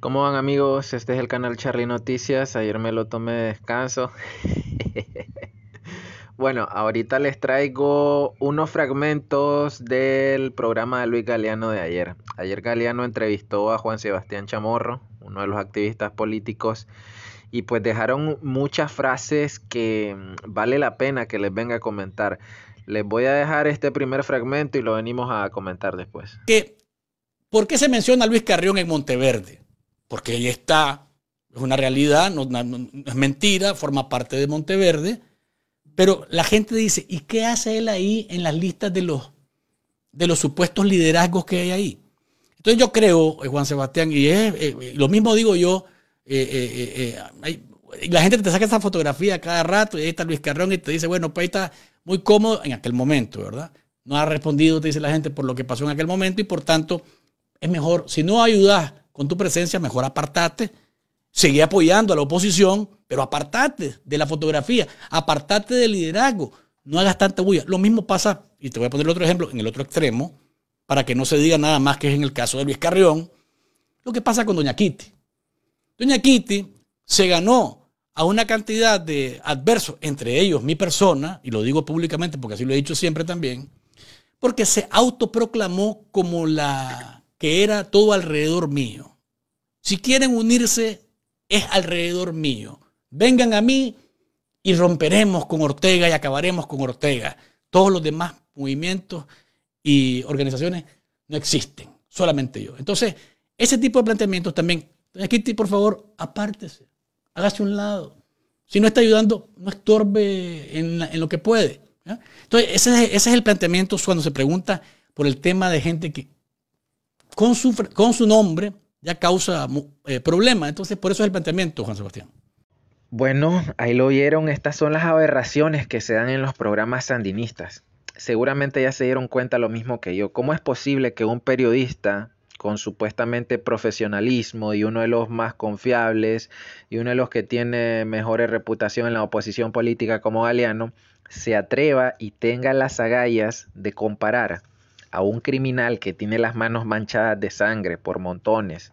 ¿Cómo van amigos? Este es el canal Charlie Noticias. Ayer me lo tomé de descanso. bueno, ahorita les traigo unos fragmentos del programa de Luis Galeano de ayer. Ayer Galeano entrevistó a Juan Sebastián Chamorro, uno de los activistas políticos, y pues dejaron muchas frases que mm, vale la pena que les venga a comentar. Les voy a dejar este primer fragmento y lo venimos a comentar después. ¿Por qué se menciona Luis Carrión en Monteverde? porque ahí está, es una realidad, no, es mentira, forma parte de Monteverde. Pero la gente dice, ¿y qué hace él ahí en las listas de los, de los supuestos liderazgos que hay ahí? Entonces yo creo, eh, Juan Sebastián, y es, eh, eh, lo mismo digo yo, la gente te saca esa fotografía cada rato y ahí está Luis Carrón y te dice, bueno, pues ahí está muy cómodo en aquel momento, ¿verdad? No ha respondido, te dice la gente, por lo que pasó en aquel momento y por tanto es mejor, si no ayudas con tu presencia, mejor apartate. Seguí apoyando a la oposición, pero apartate de la fotografía, apartate del liderazgo, no hagas tanta bulla. Lo mismo pasa, y te voy a poner otro ejemplo, en el otro extremo, para que no se diga nada más que es en el caso de Luis Carrión, lo que pasa con Doña Kitty. Doña Kitty se ganó a una cantidad de adversos, entre ellos mi persona, y lo digo públicamente porque así lo he dicho siempre también, porque se autoproclamó como la que era todo alrededor mío. Si quieren unirse, es alrededor mío. Vengan a mí y romperemos con Ortega y acabaremos con Ortega. Todos los demás movimientos y organizaciones no existen, solamente yo. Entonces, ese tipo de planteamientos también, Aquí por favor, apártese, hágase un lado. Si no está ayudando, no estorbe en, lo que puede. Entonces, ese es el planteamiento cuando se pregunta por el tema de gente que con su, con su nombre ya causa eh, problemas. Entonces, por eso es el planteamiento, Juan Sebastián. Bueno, ahí lo vieron, estas son las aberraciones que se dan en los programas sandinistas. Seguramente ya se dieron cuenta lo mismo que yo. ¿Cómo es posible que un periodista con supuestamente profesionalismo y uno de los más confiables y uno de los que tiene mejores reputación en la oposición política como Galeano, se atreva y tenga las agallas de comparar a un criminal que tiene las manos manchadas de sangre por montones,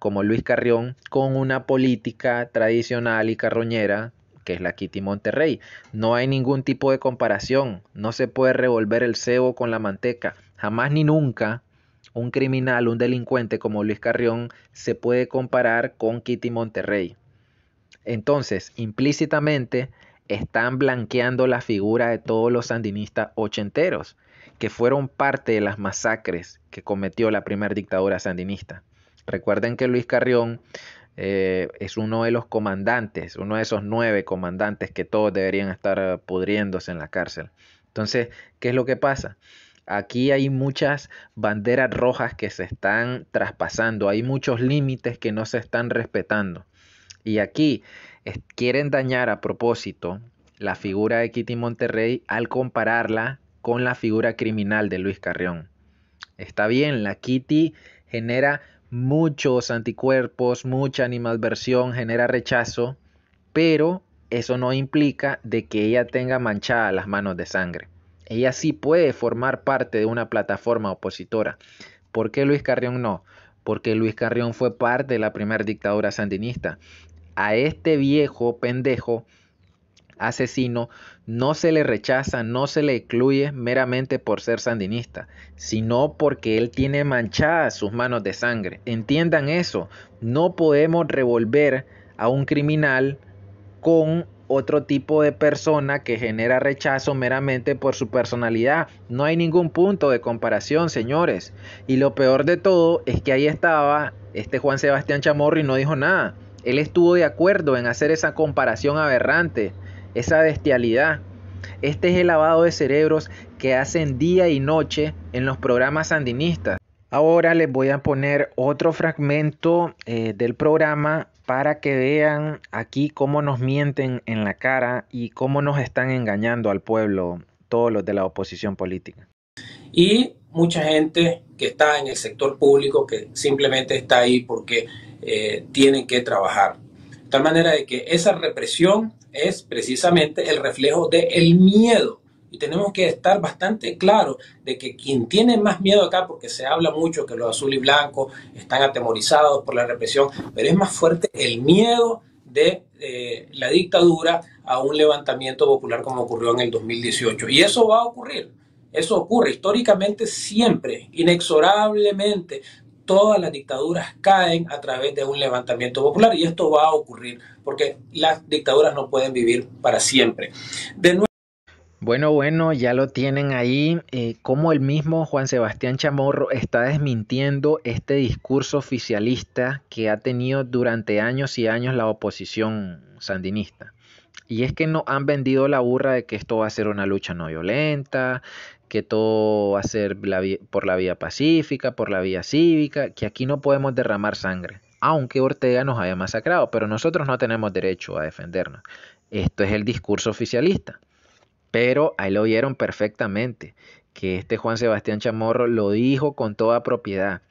como Luis Carrión, con una política tradicional y carroñera que es la Kitty Monterrey. No hay ningún tipo de comparación, no se puede revolver el cebo con la manteca. Jamás ni nunca un criminal, un delincuente como Luis Carrión se puede comparar con Kitty Monterrey. Entonces, implícitamente están blanqueando la figura de todos los sandinistas ochenteros que fueron parte de las masacres que cometió la primera dictadura sandinista. Recuerden que Luis Carrión eh, es uno de los comandantes, uno de esos nueve comandantes que todos deberían estar eh, pudriéndose en la cárcel. Entonces, ¿qué es lo que pasa? Aquí hay muchas banderas rojas que se están traspasando, hay muchos límites que no se están respetando. Y aquí quieren dañar a propósito la figura de Kitty Monterrey al compararla con la figura criminal de Luis Carrión. Está bien, la Kitty genera muchos anticuerpos, mucha animadversión, genera rechazo, pero eso no implica de que ella tenga manchadas las manos de sangre. Ella sí puede formar parte de una plataforma opositora. ¿Por qué Luis Carrión no? Porque Luis Carrión fue parte de la primera dictadura sandinista. A este viejo pendejo asesino no se le rechaza, no se le excluye meramente por ser sandinista, sino porque él tiene manchadas sus manos de sangre. Entiendan eso, no podemos revolver a un criminal con otro tipo de persona que genera rechazo meramente por su personalidad. No hay ningún punto de comparación, señores. Y lo peor de todo es que ahí estaba este Juan Sebastián Chamorro y no dijo nada. Él estuvo de acuerdo en hacer esa comparación aberrante esa bestialidad. Este es el lavado de cerebros que hacen día y noche en los programas sandinistas. Ahora les voy a poner otro fragmento eh, del programa para que vean aquí cómo nos mienten en la cara y cómo nos están engañando al pueblo todos los de la oposición política. Y mucha gente que está en el sector público que simplemente está ahí porque eh, tienen que trabajar. De tal manera de que esa represión es precisamente el reflejo del el miedo. Y tenemos que estar bastante claros de que quien tiene más miedo acá, porque se habla mucho que los azul y blanco están atemorizados por la represión, pero es más fuerte el miedo de eh, la dictadura a un levantamiento popular como ocurrió en el 2018. Y eso va a ocurrir. Eso ocurre históricamente siempre, inexorablemente todas las dictaduras caen a través de un levantamiento popular y esto va a ocurrir porque las dictaduras no pueden vivir para siempre. bueno, bueno, ya lo tienen ahí, eh, como el mismo Juan Sebastián Chamorro está desmintiendo este discurso oficialista que ha tenido durante años y años la oposición sandinista. Y es que no han vendido la burra de que esto va a ser una lucha no violenta, que todo va a ser por la vía pacífica, por la vía cívica, que aquí no podemos derramar sangre, aunque Ortega nos haya masacrado, pero nosotros no tenemos derecho a defendernos. Esto es el discurso oficialista. Pero ahí lo oyeron perfectamente, que este Juan Sebastián Chamorro lo dijo con toda propiedad.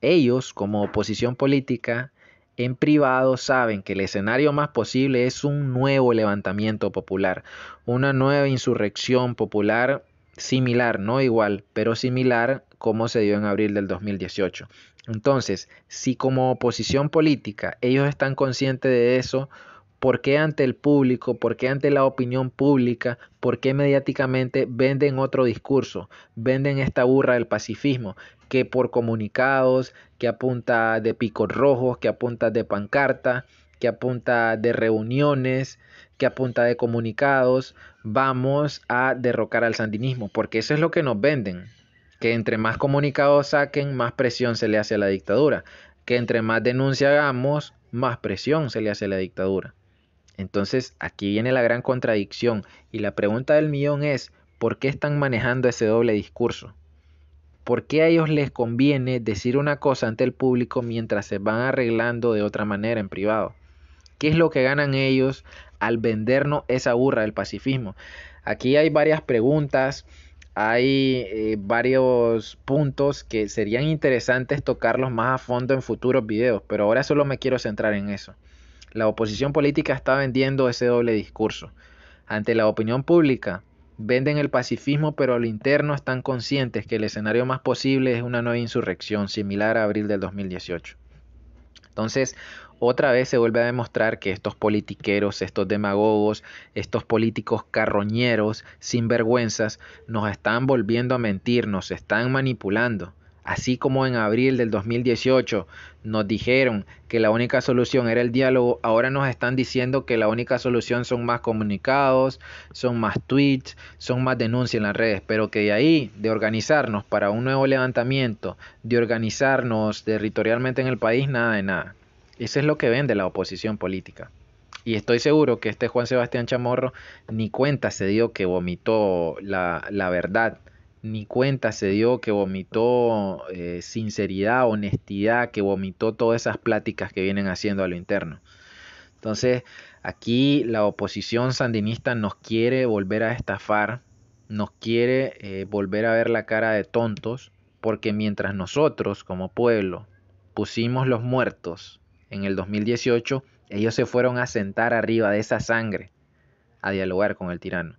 Ellos, como oposición política, en privado saben que el escenario más posible es un nuevo levantamiento popular, una nueva insurrección popular similar, no igual, pero similar como se dio en abril del 2018. Entonces, si como oposición política ellos están conscientes de eso, ¿Por qué ante el público? ¿Por qué ante la opinión pública? ¿Por qué mediáticamente venden otro discurso? Venden esta burra del pacifismo, que por comunicados, que apunta de picos rojos, que apunta de pancarta, que apunta de reuniones, que apunta de comunicados, vamos a derrocar al sandinismo, porque eso es lo que nos venden, que entre más comunicados saquen, más presión se le hace a la dictadura, que entre más denuncia hagamos, más presión se le hace a la dictadura. Entonces aquí viene la gran contradicción y la pregunta del millón es, ¿por qué están manejando ese doble discurso? ¿Por qué a ellos les conviene decir una cosa ante el público mientras se van arreglando de otra manera en privado? ¿Qué es lo que ganan ellos al vendernos esa burra del pacifismo? Aquí hay varias preguntas, hay eh, varios puntos que serían interesantes tocarlos más a fondo en futuros videos, pero ahora solo me quiero centrar en eso. La oposición política está vendiendo ese doble discurso. Ante la opinión pública, venden el pacifismo, pero al interno están conscientes que el escenario más posible es una nueva insurrección similar a abril del 2018. Entonces, otra vez se vuelve a demostrar que estos politiqueros, estos demagogos, estos políticos carroñeros, sinvergüenzas, nos están volviendo a mentir, nos están manipulando. Así como en abril del 2018 nos dijeron que la única solución era el diálogo, ahora nos están diciendo que la única solución son más comunicados, son más tweets, son más denuncias en las redes, pero que de ahí, de organizarnos para un nuevo levantamiento, de organizarnos territorialmente en el país, nada de nada. Eso es lo que vende la oposición política. Y estoy seguro que este Juan Sebastián Chamorro ni cuenta se dio que vomitó la, la verdad ni cuenta se dio que vomitó eh, sinceridad, honestidad, que vomitó todas esas pláticas que vienen haciendo a lo interno. Entonces, aquí la oposición sandinista nos quiere volver a estafar, nos quiere eh, volver a ver la cara de tontos, porque mientras nosotros como pueblo pusimos los muertos en el 2018, ellos se fueron a sentar arriba de esa sangre a dialogar con el tirano.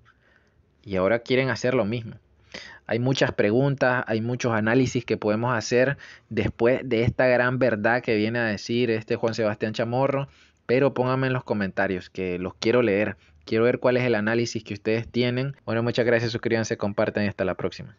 Y ahora quieren hacer lo mismo. Hay muchas preguntas, hay muchos análisis que podemos hacer después de esta gran verdad que viene a decir este Juan Sebastián Chamorro, pero pónganme en los comentarios que los quiero leer. Quiero ver cuál es el análisis que ustedes tienen. Bueno, muchas gracias, suscríbanse, compartan y hasta la próxima.